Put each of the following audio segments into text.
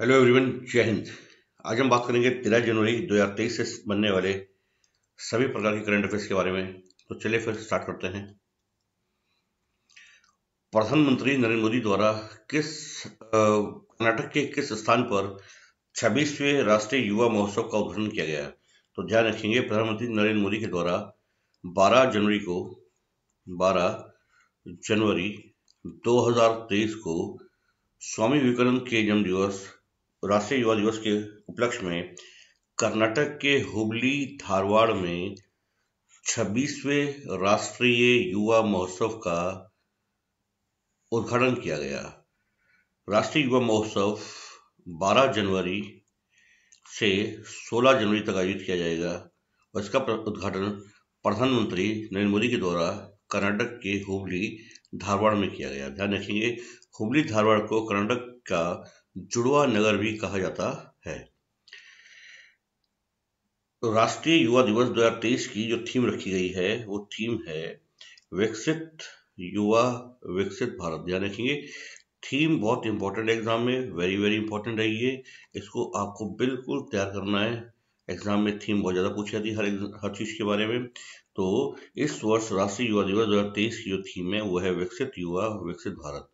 hello everyone जय हिंद आज हम बात करेंगे तेरह जनवरी 2023 से बनने वाले सभी प्रकार के करंट अफेयर्स के बारे में तो चलिए फिर स्टार्ट करते हैं प्रधानमंत्री नरेंद्र मोदी द्वारा किस कर्नाटक के किस स्थान पर छब्बीसवें राष्ट्रीय युवा महोत्सव का उद्घाटन किया गया तो ध्यान रखेंगे प्रधानमंत्री नरेंद्र मोदी के द्वारा 12 जनवरी को 12 जनवरी 2023 को स्वामी विवेकानंद के जन्म दिवस राष्ट्रीय युवा दिवस के उपलक्ष्य में कर्नाटक के हुबली धारवाड़ में 26वें राष्ट्रीय युवा महोत्सव का उद्घाटन किया गया राष्ट्रीय युवा महोत्सव 12 जनवरी से 16 जनवरी तक आयोजित किया जाएगा और इसका उद्घाटन प्रधानमंत्री नरेंद्र मोदी के द्वारा कर्नाटक के हुबली धारवाड़ में किया गया ध्यान रखेंगे हुबली धारवाड़ को कर्नाटक का जुड़वा नगर भी कहा जाता है तो राष्ट्रीय युवा दिवस 2023 की जो थीम रखी गई है वो थीम है विकसित युवा विकसित भारत ध्यान रखेंगे थीम बहुत इंपॉर्टेंट एग्जाम में वेरी वेरी इंपॉर्टेंट है ये इसको आपको बिल्कुल तैयार करना है एग्जाम में थीम बहुत ज़्यादा पूछी जाती है हर हर चीज़ के बारे में तो इस वर्ष राष्ट्रीय युवा दिवस दो की जो थीम है वो है विकसित युवा विकसित भारत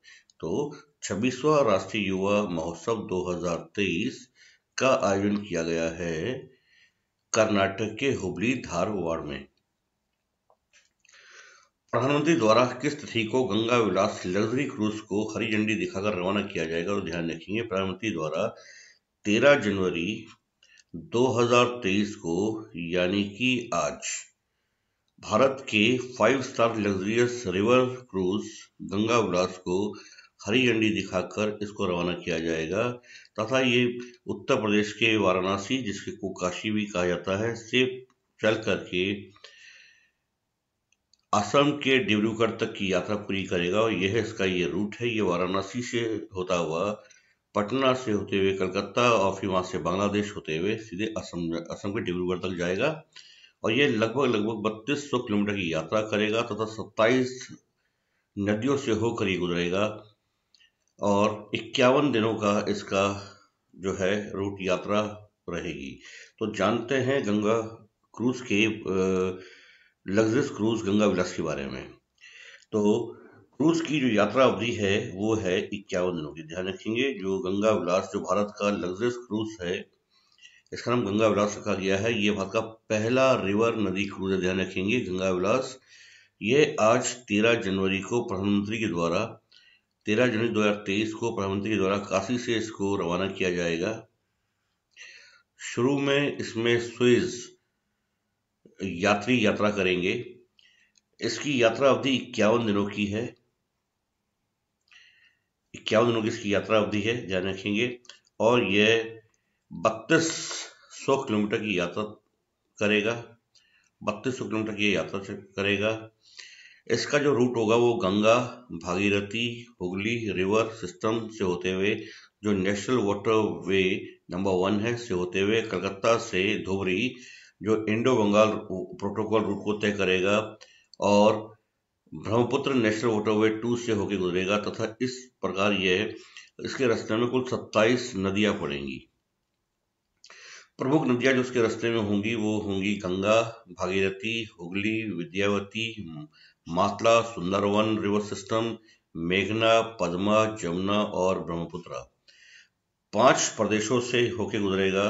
दोस्तों छब्बीसवा राष्ट्रीय युवा महोत्सव 2023 का आयोजन किया गया है कर्नाटक के हुबली धारवाड़ में प्रधानमंत्री द्वारा किस तिथि को गंगा विलास लग्जरी क्रूज को हरी झंडी दिखाकर रवाना किया जाएगा और ध्यान रखेंगे प्रधानमंत्री द्वारा 13 जनवरी 2023 को यानी कि आज भारत के five star luxurious river cruise Ganga Vilas को हरी झंडी दिखाकर इसको रवाना किया जाएगा तथा ये उत्तर प्रदेश के वाराणसी जिसके को काशी भी कहा जाता है से चल करके असम के डिब्रूगढ़ तक की यात्रा पूरी करेगा और यह इसका ये रूट है ये वाराणसी से होता हुआ पटना से होते हुए कलकत्ता और फिर वहाँ से बांग्लादेश होते हुए सीधे असम असम के डिब्रूगढ़ तक जाएगा और ये लगभग लगभग बत्तीस सौ किलोमीटर की यात्रा करेगा तथा सत्ताईस नदियों से होकर ही गुजरेगा और इक्यावन दिनों का इसका जो है रूट यात्रा रहेगी तो जानते हैं गंगा क्रूज के लग्जरियस क्रूज गंगा विलास के बारे में तो क्रूज की जो यात्रा अवधि है वो है इक्यावन दिनों की ध्यान रखेंगे जो गंगा विलास जो भारत का लग्जरियस क्रूज है इसका नाम गंगा विलास रखा गया है ये भारत का पहला रिवर नदी क्रूज ध्यान रखेंगे गंगा विलास ये आज तेरह जनवरी को प्रधानमंत्री के द्वारा तेरह जनवरी 2023 को प्रधानमंत्री के द्वारा काशी से इसको रवाना किया जाएगा शुरू में इसमें स्विज यात्री यात्रा करेंगे इसकी यात्रा अवधि इक्यावन दिनों की है इक्यावन दिनों की इसकी यात्रा अवधि है ध्यान रखेंगे और यह बत्तीस सौ किलोमीटर की यात्रा करेगा बत्तीस सौ किलोमीटर की यात्रा करेगा इसका जो रूट होगा वो गंगा भागीरथी हुगली रिवर सिस्टम से होते हुए जो national waterway number one है से होते हुए कलकत्ता से धुबरी जो इंडो बंगाल प्रोटोकॉल रूट को तय करेगा और Brahmaputra national waterway two से होकर गुजरेगा तथा इस प्रकार यह इसके रास्ते में कुल 27 नदियां पड़ेंगी प्रमुख नदियां जो उसके रास्ते में होंगी वो होंगी गंगा भागीरथी हुगली विद्यावती मातला सुंदरवन रिवर सिस्टम मेघना पद्मा जमुना और ब्रह्मपुत्र पांच प्रदेशों से होके गुजरेगा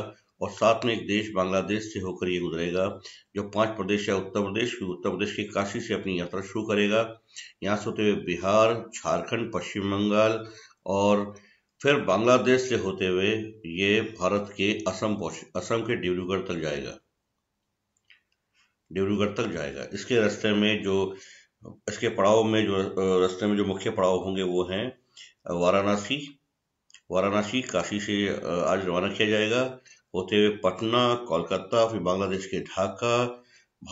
और साथ में एक देश बांग्लादेश से होकर ये गुजरेगा जो पांच प्रदेश है उत्तर प्रदेश उत्तर प्रदेश के काशी से अपनी यात्रा शुरू करेगा यहाँ से होते हुए बिहार झारखंड पश्चिम बंगाल और फिर बांग्लादेश से होते हुए ये भारत के असम असम के डिब्रूगढ़ तक जाएगा डिब्रूगढ़ तक जाएगा इसके रास्ते में जो इसके पड़ाव में जो रास्ते में जो मुख्य पड़ाव होंगे वो हैं वाराणसी वाराणसी काशी से आज रवाना किया जाएगा होते हुए पटना कोलकाता फिर बांग्लादेश के ढाका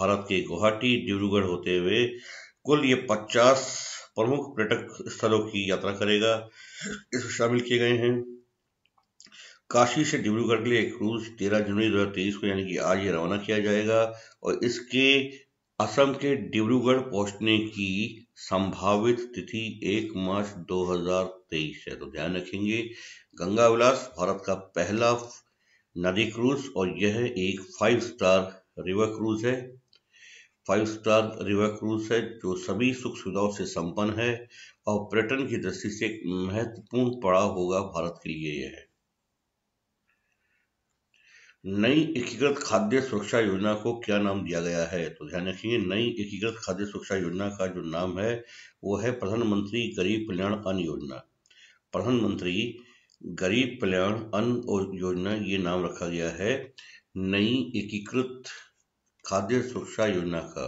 भारत के गुवाहाटी डिब्रूगढ़ होते हुए कुल ये 50 प्रमुख पर्यटक स्थलों की यात्रा करेगा इसमें शामिल किए गए हैं काशी से डिब्रूगढ़ के लिए क्रूज तेरह जनवरी दो को यानी कि आज ये रवाना किया जाएगा और इसके असम के डिब्रूगढ़ पहुंचने की संभावित तिथि एक मार्च 2023 है तो ध्यान रखेंगे गंगा विलास भारत का पहला नदी क्रूज और यह एक फाइव स्टार रिवर क्रूज है फाइव स्टार रिवर क्रूज है जो सभी सुख सुविधाओं से संपन्न है और पर्यटन की दृष्टि से एक महत्वपूर्ण पड़ाव होगा भारत के लिए यह है नई एकीकृत खाद्य सुरक्षा योजना को क्या नाम दिया गया है तो ध्यान रखिए नई एकीकृत खाद्य सुरक्षा योजना का जो नाम है वो है प्रधानमंत्री गरीब कल्याण अन्न योजना प्रधानमंत्री गरीब कल्याण अन्न योजना ये नाम रखा गया है नई एकीकृत खाद्य सुरक्षा योजना का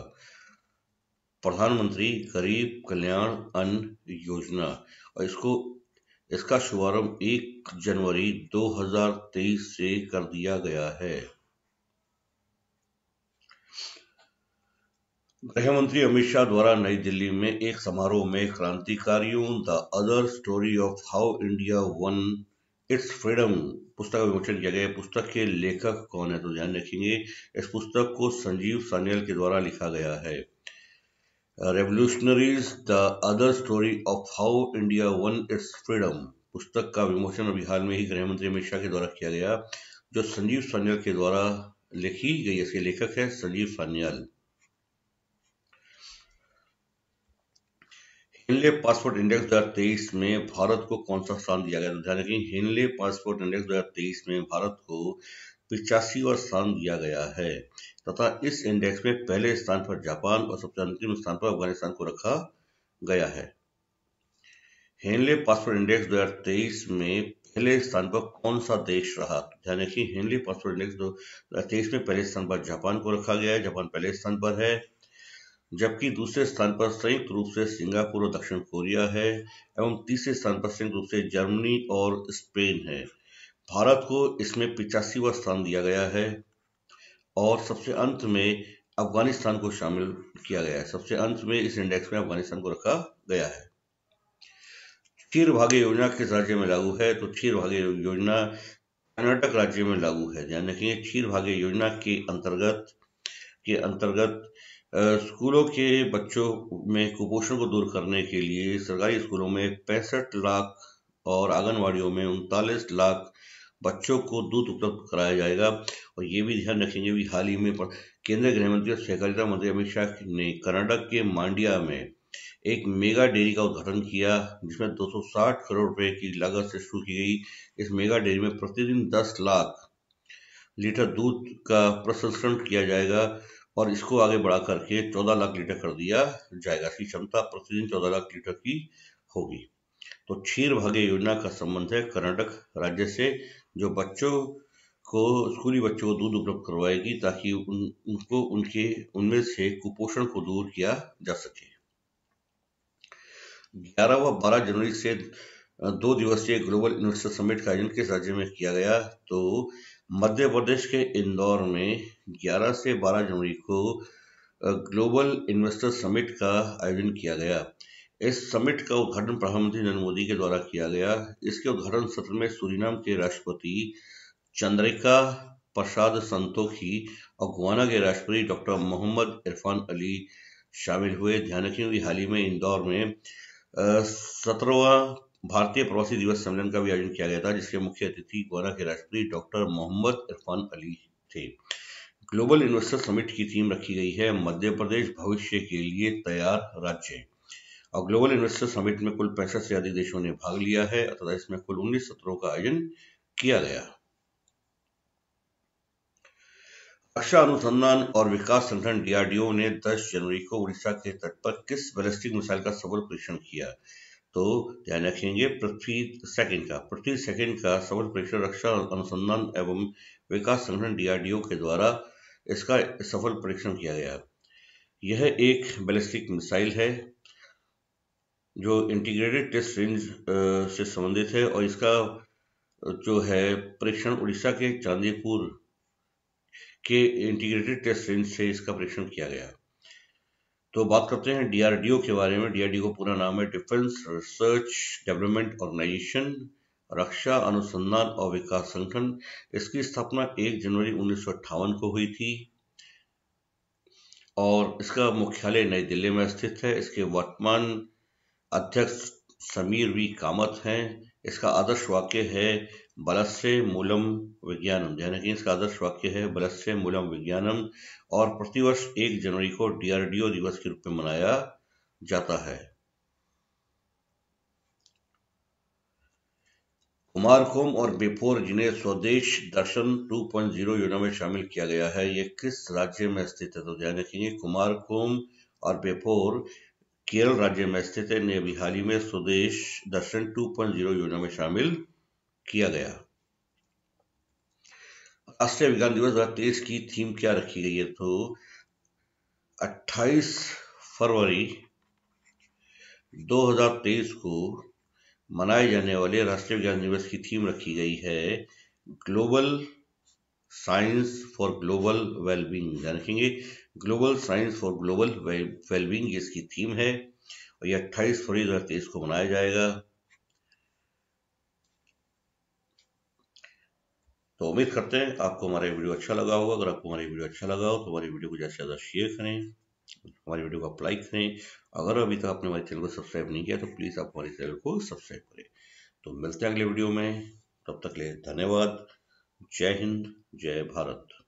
प्रधानमंत्री गरीब कल्याण अन्न योजना और इसको इसका शुभारंभ एक जनवरी 2023 से कर दिया गया है गृह मंत्री अमित शाह द्वारा नई दिल्ली में एक समारोह में क्रांतिकारियों the other story of how India won its freedom पुस्तक का विमोचन किया गया पुस्तक के लेखक कौन है तो ध्यान रखेंगे इस पुस्तक को संजीव सान्याल के द्वारा लिखा गया है revolutionaries the other story of how India won its freedom पुस्तक का विमोचन अभी हाल में ही गृह मंत्री अमित शाह के द्वारा किया गया जो संजीव सान्याल के द्वारा लिखी गई इसके लेखक है Sanjeev Sanyal Henley passport index 2023 में भारत को कौन सा स्थान दिया गया ध्यान रखें हिनले पासपोर्ट इंडेक्स 2023 में भारत को पिचासीवा तो स्थान दिया गया है तथा इस इंडेक्स में पहले स्थान पर जापान और सबसे अंतिम स्थान पर अफगानिस्तान को रखा गया है हेनले पासपोर्ट इंडेक्स 2023 में पहले स्थान पर कौन सा देश रहा तो ध्यान रखिए हेनले पासपोर्ट इंडेक्स 2023 में पहले स्थान पर जापान को रखा गया है जापान पहले स्थान पर है जबकि दूसरे स्थान पर संयुक्त रूप से सिंगापुर और दक्षिण कोरिया है एवं तीसरे स्थान पर संयुक्त रूप से जर्मनी और स्पेन है भारत को इसमें पिचासीवा स्थान दिया गया है और सबसे अंत में अफगानिस्तान को शामिल किया गया है सबसे अंत में इस इंडेक्स में अफगानिस्तान को रखा गया है क्षीर भाग्य योजना किस राज्य में लागू है तो क्षीर भाग्य योजना कर्नाटक राज्य में लागू है ध्यान रखिए क्षीर भाग्य योजना के अंतर्गत के अंतर्गत स्कूलों के बच्चों में कुपोषण को दूर करने के लिए सरकारी स्कूलों में पैंसठ लाख और आंगनबाड़ियों में उनतालीस लाख बच्चों को दूध उपलब्ध कराया जाएगा और ये भी ध्यान रखेंगे भी हाल ही में केंद्रीय गृह मंत्री और सहकारिता मंत्री अमित शाह ने कर्नाटक के मांडिया में एक मेगा डेयरी का उद्घाटन किया जिसमें 260 करोड़ रुपए की लागत से शुरू की गई इस मेगा डेयरी में प्रतिदिन 10 लाख लीटर दूध का प्रसंस्करण किया जाएगा और इसको आगे बढ़ा करके 14 लाख लीटर कर दिया जाएगा इसकी क्षमता प्रतिदिन 14 लाख लीटर की होगी तो क्षीर भाग्य योजना का संबंध है कर्नाटक राज्य से जो बच्चों को स्कूली बच्चों को दूध उपलब्ध करवाएगी ताकि उन, उनको उनके उनमें से कुपोषण को दूर किया जा सके ग्यारह व बारह जनवरी से दो दिवसीय ग्लोबल इन्वेस्टर समिट का आयोजन किस राज्य में किया गया तो मध्य प्रदेश के इंदौर में 11 से 12 जनवरी को ग्लोबल इन्वेस्टर समिट का आयोजन किया गया इस समिट का उद्घाटन प्रधानमंत्री नरेंद्र मोदी के द्वारा किया गया इसके उद्घाटन सत्र में सूरीनाम के राष्ट्रपति चंद्रिका प्रसाद संतोखी और गुआना के राष्ट्रपति डॉक्टर मोहम्मद इरफान अली शामिल हुए ध्यान रखें कि हाल ही में इंदौर में सत्रहवा भारतीय प्रवासी दिवस सम्मेलन का भी आयोजन किया गया था जिसके मुख्य अतिथि गुआना के राष्ट्रपति डॉक्टर मोहम्मद इरफान अली थे ग्लोबल इन्वेस्टर समिट की थीम रखी गई है मध्य प्रदेश भविष्य के लिए तैयार राज्य और ग्लोबल इन्वेस्टर समिट में कुल पैंसठ से अधिक देशों ने भाग लिया है तथा इसमें कुल उन्नीस सत्रों का आयोजन किया गया रक्षा अनुसंधान और विकास संगठन डीआरडीओ ने 10 जनवरी को उड़ीसा के तट पर किस बैलिस्टिक मिसाइल का सफल परीक्षण किया तो ध्यान रखेंगे पृथ्वी सेकंड का पृथ्वी सेकंड का सफल परीक्षण रक्षा अनुसंधान एवं विकास संगठन डीआरडीओ के द्वारा इसका सफल परीक्षण किया गया यह एक बैलिस्टिक मिसाइल है जो इंटीग्रेटेड टेस्ट रेंज से संबंधित है और इसका जो है परीक्षण उड़ीसा के चांदीपुर के इंटीग्रेटेड टेस्ट रेंज से इसका परीक्षण किया गया तो बात करते हैं डीआरडीओ के बारे में डीआरडीओ का पूरा नाम है डिफेंस रिसर्च डेवलपमेंट ऑर्गेनाइजेशन रक्षा अनुसंधान और विकास संगठन इसकी स्थापना 1 जनवरी उन्नीस को हुई थी और इसका मुख्यालय नई दिल्ली में स्थित है इसके वर्तमान अध्यक्ष समीर वी कामत हैं इसका आदर्श वाक्य है बलस्य मूलम विज्ञानम ध्यान कि इसका आदर्श वाक्य है बलस्य मूलम विज्ञानम और प्रतिवर्ष एक जनवरी को डीआरडीओ दिवस के रूप में मनाया जाता है कुमार कोम और बेपोर जिन्हें स्वदेश दर्शन 2.0 योजना में शामिल किया गया है ये किस राज्य में स्थित है तो ध्यान रखेंगे कुमार कोम और बेपोर केरल राज्य में स्थित है ने अभी हाल ही में स्वदेश दर्शन 2.0 योजना में शामिल किया गया राष्ट्रीय विज्ञान दिवस दो तेईस की थीम क्या रखी गई है तो 28 फरवरी 2023 को मनाए जाने वाले राष्ट्रीय विज्ञान दिवस की थीम रखी गई है global science for global wellbeing ध्यान रखेंगे global science for global wellbeing इसकी थीम है और ये अट्ठाईस फरवरी दो तेईस को मनाया जाएगा तो उम्मीद करते हैं आपको हमारा वीडियो अच्छा लगा होगा अगर आपको हमारी वीडियो अच्छा लगा हो तो हमारी वीडियो को ज़्यादा से ज़्यादा शेयर करें हमारी वीडियो को आप लाइक करें अगर अभी तक आपने हमारे चैनल को सब्सक्राइब नहीं किया तो प्लीज़ आप हमारे चैनल को सब्सक्राइब करें तो मिलते हैं अगले वीडियो में तब तक ले धन्यवाद जय हिंद जय भारत